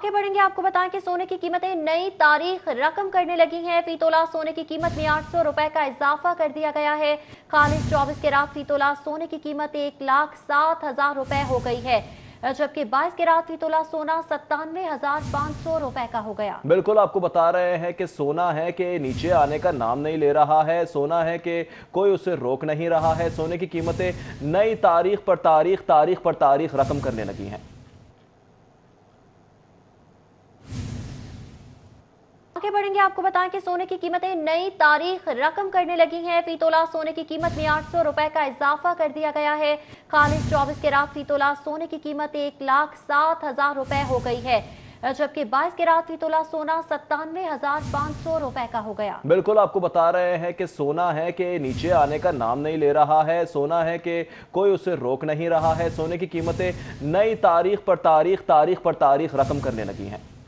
आगे बढ़ेंगे आपको बताएं कि सोने की कीमतें नई तारीख रकम करने लगी हैं फीतोला सोने की कीमत में आठ सौ रुपए का इजाफा कर दिया गया है खालिद चौबीस के रात फीतोला सोने की कीमत एक लाख सात हजार रुपए हो गई है जबकि 22 के रात फीतोला सोना सत्तानवे हजार पाँच सौ रुपए का हो गया बिल्कुल आपको बता रहे हैं कि सोना है कि नीचे आने का नाम नहीं ले रहा है सोना है कि कोई उसे रोक नहीं रहा है सोने की कीमतें नई तारीख पर तारीख तारीख पर तारीख रकम करने लगी है आगे बढ़ेंगे आपको बताएं कि सोने की कीमतें नई तारीख रकम करने लगी हैं फीतोला सोने की कीमत में आठ सौ रुपए का इजाफा कर दिया गया है खालिश चौबीस के रात फीतोला सोने की कीमत एक लाख सात हजार रुपए हो गई है जबकि 22 के रात फीतोला सोना सत्तानवे हजार पाँच सौ रुपए का हो गया बिल्कुल आपको बता रहे हैं कि सोना है कि नीचे आने का नाम नहीं ले रहा है सोना है कि कोई उसे रोक नहीं रहा है सोने की कीमतें नई तारीख पर तारीख तारीख पर तारीख रकम करने लगी हैं